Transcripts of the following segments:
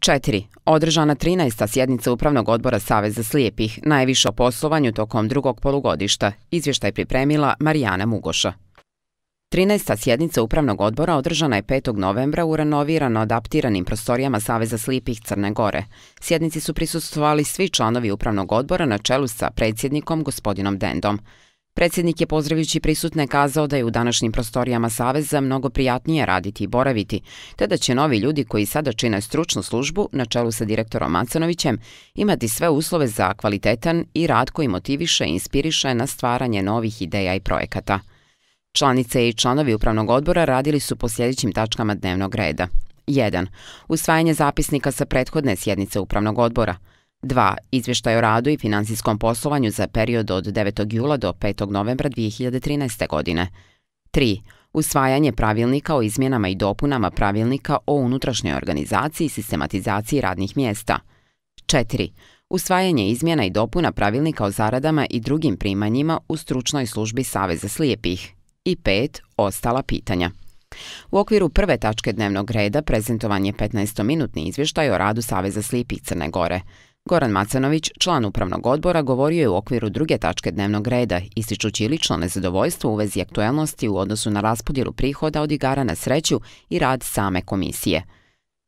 4. Održana 13. sjednica Upravnog odbora Saveza slijepih, najviše o poslovanju tokom drugog polugodišta, izvještaj pripremila Marijana Mugoša. 13. sjednica Upravnog odbora održana je 5. novembra u renovirano adaptiranim prostorijama Saveza slijepih Crne Gore. Sjednici su prisustovali svi članovi Upravnog odbora na čelu sa predsjednikom gospodinom Dendom. Predsjednik je pozdravljući prisutne kazao da je u današnjim prostorijama Saveza mnogo prijatnije raditi i boraviti, te da će novi ljudi koji sada čine stručnu službu na čelu sa direktorom Macanovićem imati sve uslove za kvalitetan i rad koji motiviše i inspiriše na stvaranje novih ideja i projekata. Članice i članovi Upravnog odbora radili su po sljedećim tačkama dnevnog reda. 1. Usvajanje zapisnika sa prethodne sjednice Upravnog odbora. 2. Izvještaj o radu i finansijskom poslovanju za period od 9. jula do 5. novembra 2013. godine. 3. Usvajanje pravilnika o izmjenama i dopunama pravilnika o unutrašnjoj organizaciji i sistematizaciji radnih mjesta. 4. Usvajanje izmjena i dopuna pravilnika o zaradama i drugim primanjima u stručnoj službi Saveza slijepih. I pet, ostala pitanja. U okviru prve tačke dnevnog reda prezentovan je 15-minutni izvještaj o radu Saveza slijepih Crne Gore – Goran Macanović, član Upravnog odbora, govorio je u okviru druge tačke dnevnog reda, ističući lično nezadovoljstvo u vezi aktuelnosti u odnosu na raspodjelu prihoda od igara na sreću i rad same komisije.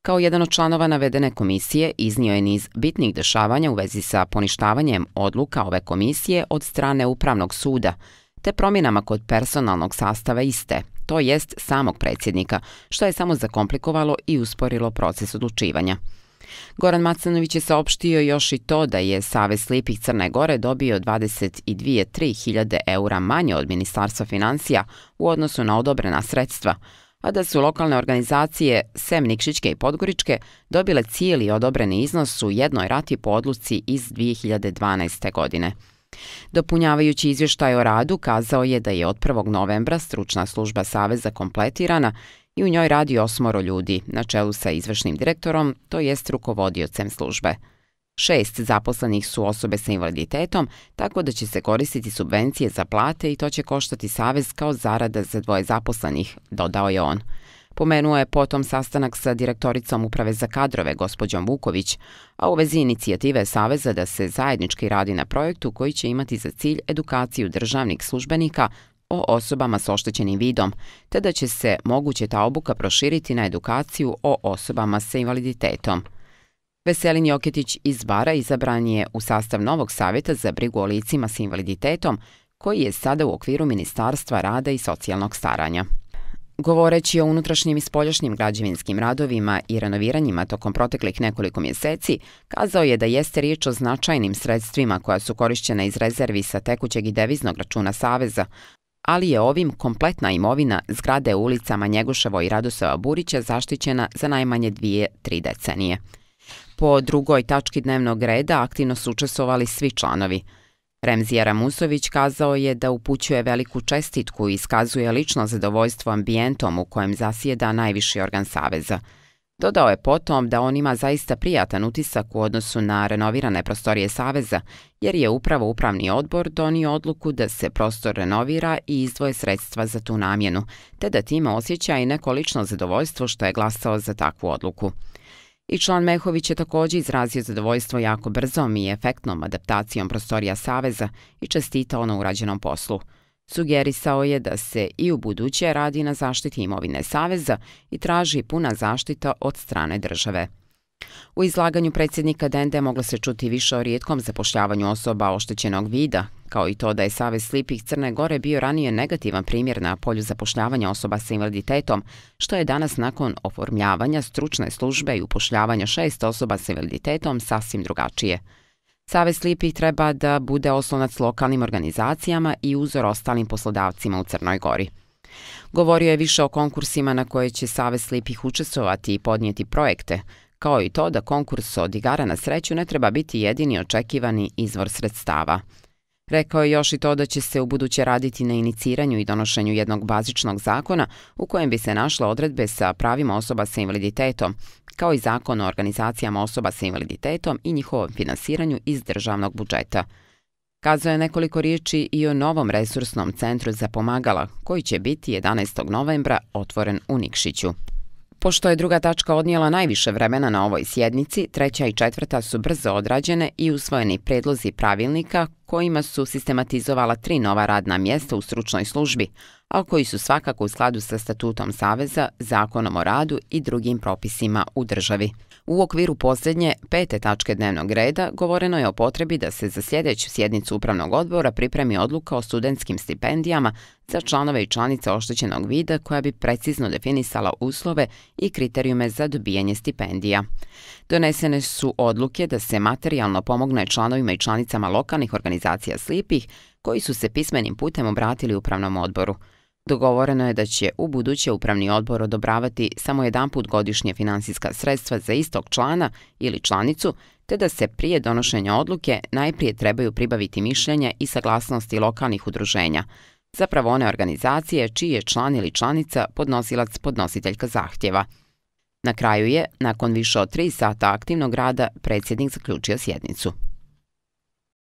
Kao jedan od članova navedene komisije iznio je niz bitnih dešavanja u vezi sa poništavanjem odluka ove komisije od strane Upravnog suda, te promjenama kod personalnog sastava iste, to jest samog predsjednika, što je samo zakomplikovalo i usporilo proces odlučivanja. Goran Macanović je saopštio još i to da je Savez Lijepih Crne Gore dobio 22.300 eura manje od Ministarstva financija u odnosu na odobrena sredstva, a da su lokalne organizacije, sem Nikšićke i Podgoričke, dobile cijeli odobreni iznos u jednoj rati po odluci iz 2012. godine. Dopunjavajući izvještaj o radu, kazao je da je od 1. novembra stručna služba Saveza kompletirana i u njoj radi osmoro ljudi, na čelu sa izvršnim direktorom, to jest rukovodiocem službe. Šest zaposlenih su osobe sa invaliditetom, tako da će se koristiti subvencije za plate i to će koštati savez kao zarada za dvoje zaposlenih, dodao je on. Pomenuo je potom sastanak sa direktoricom Uprave za kadrove, gospođom Vuković, a u vezi inicijative Saveza da se zajednički radi na projektu koji će imati za cilj edukaciju državnih službenika o osobama s oštećenim vidom, te da će se moguće ta obuka proširiti na edukaciju o osobama sa invaliditetom. Veselin Joketić iz Bara izabran je u sastav novog savjeta za brigu o licima s invaliditetom, koji je sada u okviru Ministarstva rada i socijalnog staranja. Govoreći o unutrašnjim i spoljašnjim građevinskim radovima i renoviranjima tokom proteklih nekoliko mjeseci, kazao je da jeste riječ o značajnim sredstvima koja su korišćena iz rezervi sa tekućeg i deviznog računa Saveza, ali je ovim kompletna imovina zgrade u ulicama Njegoševo i Radosova Burića zaštićena za najmanje dvije, tri decenije. Po drugoj tački dnevnog reda aktivno su učestvovali svi članovi. Remzija Ramusović kazao je da upućuje veliku čestitku i iskazuje lično zadovoljstvo ambijentom u kojem zasjeda najviši organ Saveza – Dodao je potom da on ima zaista prijatan utisak u odnosu na renovirane prostorije Saveza, jer je upravo upravni odbor donio odluku da se prostor renovira i izdvoje sredstva za tu namjenu, te da time osjeća i neko lično zadovoljstvo što je glasao za takvu odluku. I član Mehović je također izrazio zadovoljstvo jako brzom i efektnom adaptacijom prostorija Saveza i čestitao na urađenom poslu. Sugerisao je da se i u buduće radi na zaštiti imovine Saveza i traži puna zaštita od strane države. U izlaganju predsjednika Dende moglo se čuti više o rijetkom zapošljavanju osoba oštećenog vida, kao i to da je Savez Slipih Crne Gore bio ranije negativan primjer na polju zapošljavanja osoba sa invaliditetom, što je danas nakon oformljavanja stručne službe i upošljavanja šest osoba sa invaliditetom sasvim drugačije. Save slijepih treba da bude oslonac lokalnim organizacijama i uzor ostalim poslodavcima u Crnoj Gori. Govorio je više o konkursima na koje će Save slijepih učestvovati i podnijeti projekte, kao i to da konkurs od igara na sreću ne treba biti jedini očekivani izvor sredstava. Rekao je još i to da će se u buduće raditi na iniciranju i donošenju jednog bazičnog zakona u kojem bi se našle odredbe sa pravima osoba sa invaliditetom, kao i zakon o organizacijama osoba sa invaliditetom i njihovom finansiranju iz državnog budžeta. Kazao je nekoliko riječi i o novom resursnom centru za pomagala, koji će biti 11. novembra otvoren u Nikšiću. Pošto je druga tačka odnijela najviše vremena na ovoj sjednici, treća i četvrta su brzo odrađene i usvojeni predlozi pravilnika kojima su sistematizovala tri nova radna mjesta u stručnoj službi, a koji su svakako u skladu sa statutom Saveza, zakonom o radu i drugim propisima u državi. U okviru posljednje, pete tačke dnevnog reda, govoreno je o potrebi da se za sljedeću sjednicu Upravnog odbora pripremi odluka o studentskim stipendijama za članove i članice oštećenog vida koja bi precizno definisala uslove i kriterijume za dobijanje stipendija. Donesene su odluke da se materijalno pomogne članovima i članicama lokalnih organizacija slipih koji su se pismenim putem obratili Upravnom odboru. Dogovoreno je da će u buduće upravni odbor odobravati samo jedan put godišnje finansijska sredstva za istog člana ili članicu, te da se prije donošenja odluke najprije trebaju pribaviti mišljenja i saglasnosti lokalnih udruženja, zapravo one organizacije čiji je član ili članica podnosilac podnositeljka zahtjeva. Na kraju je, nakon više od tri sata aktivnog rada, predsjednik zaključio sjednicu.